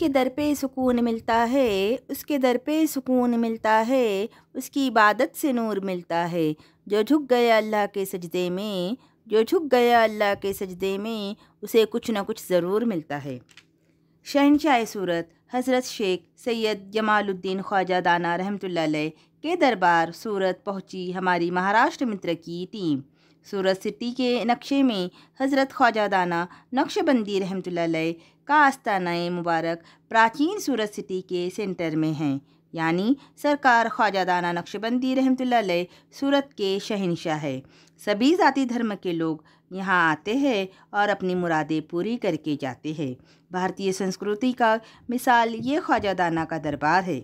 उसके दर पे सुकून मिलता है उसके दर पे सुकून मिलता है उसकी इबादत से नूर मिलता है जो झुक गया अल्लाह के सजदे में जो झुक गया अल्लाह के सजदे में उसे कुछ ना कुछ ज़रूर मिलता है शहनशाह सूरत हज़रत शेख सैयद जमालुद्दीन ख्वाजा दाना रहमतुल्लाह के दरबार सूरत पहुंची हमारी महाराष्ट्र मित्र की टीम सूरत सिटी के नक्शे में हज़रत ख्वाजा दाना नक्शबंदी रहमत का आस्ताना मुबारक प्राचीन सूरत सिटी के सेंटर में है यानी सरकार ख्वाजा दाना नक्शबंदी रहमत सूरत के शहनशाह है सभी जाति धर्म के लोग यहाँ आते हैं और अपनी मुरादें पूरी करके जाते हैं भारतीय संस्कृति का मिसाल ये ख्वाजा दाना का दरबार है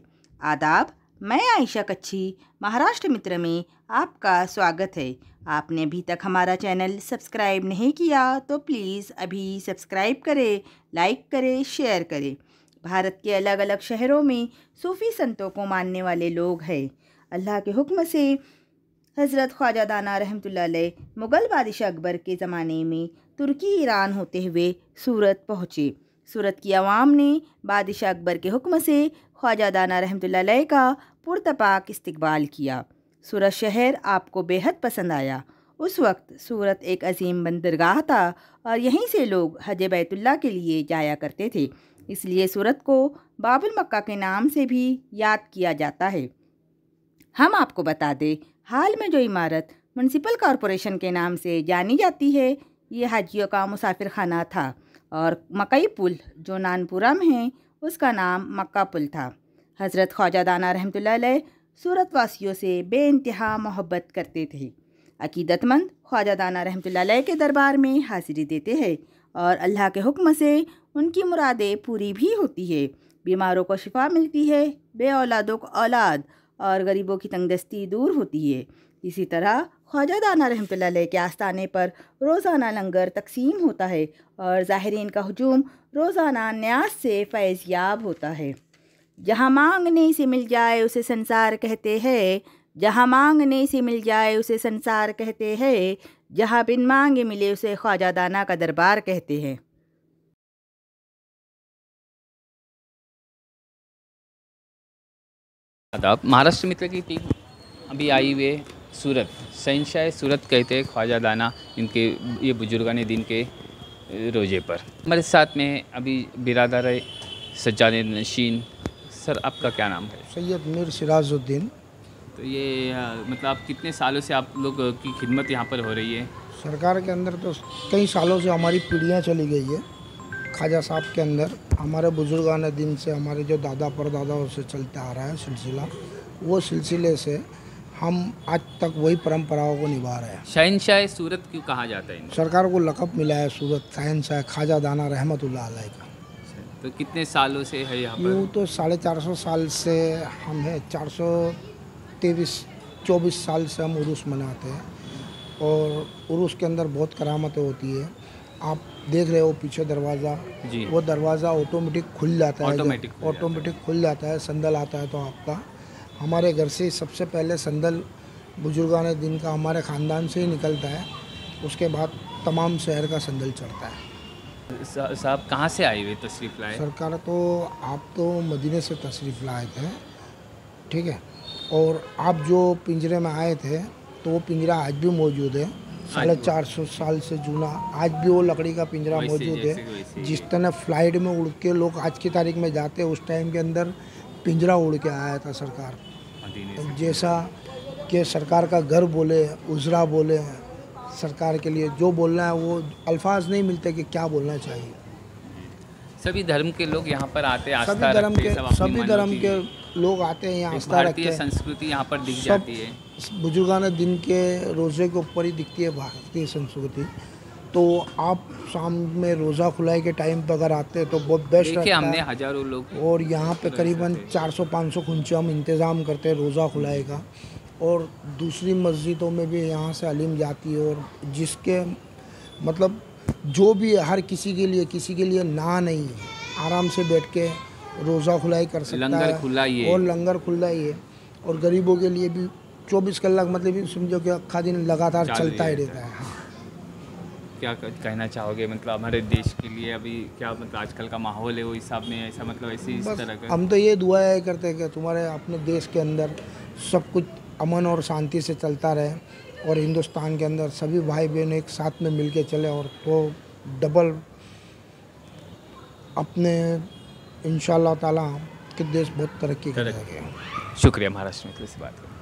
आदाब मैं आयशा कच्छी महाराष्ट्र मित्र में आपका स्वागत है आपने अभी तक हमारा चैनल सब्सक्राइब नहीं किया तो प्लीज़ अभी सब्सक्राइब करें लाइक करें शेयर करें भारत के अलग अलग शहरों में सूफ़ी संतों को मानने वाले लोग हैं अल्लाह के हुक्म से हज़रत ख्वाजा दाना रहमत मुग़ल बादशाह अकबर के ज़माने में तुर्की ईरान होते हुए सूरत पहुँचे सूरत की आवाम ने बादशाह अकबर के हुक्म से ख्वाजा दाना रहमतुल्ल का पुरतपाक इस्तबाल किया सूरत शहर आपको बेहद पसंद आया उस वक्त सूरत एक अजीम बंदरगाह था और यहीं से लोग हज बैतुल्ला के लिए जाया करते थे इसलिए सूरत को बाबुल मक्का के नाम से भी याद किया जाता है हम आपको बता दें हाल में जो इमारत म्यूनसिपल कॉरपोरेशन के नाम से जानी जाती है ये हाजियों का मुसाफिर खाना था और मकई पुल जो नानपुरा में है उसका नाम मक्का पुल था हज़रत ख्वाजा दाना रहमत सूरत वासियों से बे इंतहा मोहब्बत करते थे अकीदतमंद ख्वाजा दाना रहमत के दरबार में हाजिरी देते हैं और अल्लाह के हुक्म से उनकी मुरादें पूरी भी होती है बीमारों को शिफा मिलती है बे औलादों को औलाद और गरीबों की तंगदस्ती दूर होती है इसी तरह ख्वाजा दाना रहमतल के आस्थाने पर रोज़ाना लंगर तकसीम होता है और ज़ाहरीन का हजूम रोज़ाना न्यास से फैज़ याब होता है जहाँ मांगने से मिल जाए उसे संसार कहते हैं जहाँ मांगने से मिल जाए उसे संसार कहते हैं जहाँ बिन मांगे मिले उसे ख्वाजा दाना का दरबार कहते हैं आदाब महाराष्ट्र मित्र की टीम अभी आई हुए सूरत शहनशाह सूरत कहते हैं ख्वाजा दाना इनके ये बुजुर्गान दिन के रोज़े पर हमारे साथ में अभी बिरादर सज्जाद नशीन सर आपका क्या नाम है सैयद मीर सिराजुद्दीन तो ये मतलब आप कितने सालों से आप लोग की खिदमत यहाँ पर हो रही है सरकार के अंदर तो कई सालों से हमारी पीढ़ियाँ चली गई है ख्वाजा साहब के अंदर हमारे बुजुर्गान दिन से हमारे जो दादा परदादाओं से चलता आ रहा है सिलसिला वो सिलसिले से हम आज तक वही परंपराओं को निभा रहे हैं शहनशाह सूरत क्यों कहा जाता है सरकार को लकब मिला है सूरत शहनशाह खाजा दाना रहमतुल्ला का तो कितने सालों से है यहाँ यूँ तो साढ़े चार सौ साल से हम है चार सौ तेईस चौबीस साल से हम उर्स मनाते हैं और उर्स के अंदर बहुत करामतें होती है आप देख रहे हो पीछे दरवाज़ा वो दरवाज़ा ऑटोमेटिक खुल जाता है ऑटोमेटिक खुल जाता है संदल आता है तो आपका हमारे घर से सबसे पहले संदल बुजुर्गान दिन का हमारे ख़ानदान से ही निकलता है उसके बाद तमाम शहर का संदल चढ़ता है साहब कहाँ से आए हुए तशरीफ़ लाए सरकार तो आप तो मदीने से तशरीफ़ लाए थे ठीक है और आप जो पिंजरे में आए थे तो वो पिंजरा आज भी मौजूद है साढ़े चार सौ साल से जूना आज भी वो लकड़ी का पिंजरा मौजूद है जिस तरह फ्लाइट में उड़ के लोग आज की तारीख में जाते हैं उस टाइम के अंदर पिंजरा उड़ के आया था सरकार जैसा कि सरकार का घर बोले उजरा बोले सरकार के लिए जो बोलना है वो अल्फाज नहीं मिलते कि क्या बोलना चाहिए सभी धर्म के लोग यहाँ पर आते हैं सभी धर्म के सभी धर्म के लोग आते हैं यहाँ आस्था रखते हैं संस्कृति यहाँ पर दिख जाती है बुजुर्गाना दिन के रोज़े के ऊपर ही दिखती है भारतीय संस्कृति तो आप शाम में रोज़ा खुलाई के टाइम पर अगर आते हैं तो बहुत बेस्ट रहता हमने हज़ारों लोग और यहाँ पे तो करीबन 400-500 खुंचे हम इंतज़ाम करते हैं रोज़ा खुलाई का और दूसरी मस्जिदों में भी यहाँ से अलीम जाती है और जिसके मतलब जो भी है हर किसी के लिए किसी के लिए ना नहीं है आराम से बैठ के रोज़ा खुलाई कर सकता लंगर है खुला ही और लंगर खुला ही है और गरीबों के लिए भी चौबीस कलाक मतलब समझो कि अखा दिन लगातार चलता ही रहता है क्या कहना चाहोगे मतलब हमारे देश के लिए अभी क्या मतलब आजकल का माहौल है वो हिसाब में ऐसा मतलब ऐसी इस तरह का हम तो ये दुआ है करते हैं कि तुम्हारे अपने देश के अंदर सब कुछ अमन और शांति से चलता रहे और हिंदुस्तान के अंदर सभी भाई बहन एक साथ में मिल के चले और तो डबल अपने इन ताला कि देश बहुत तरक्की करेगा शुक्रिया महाराष्ट्र में से बात करें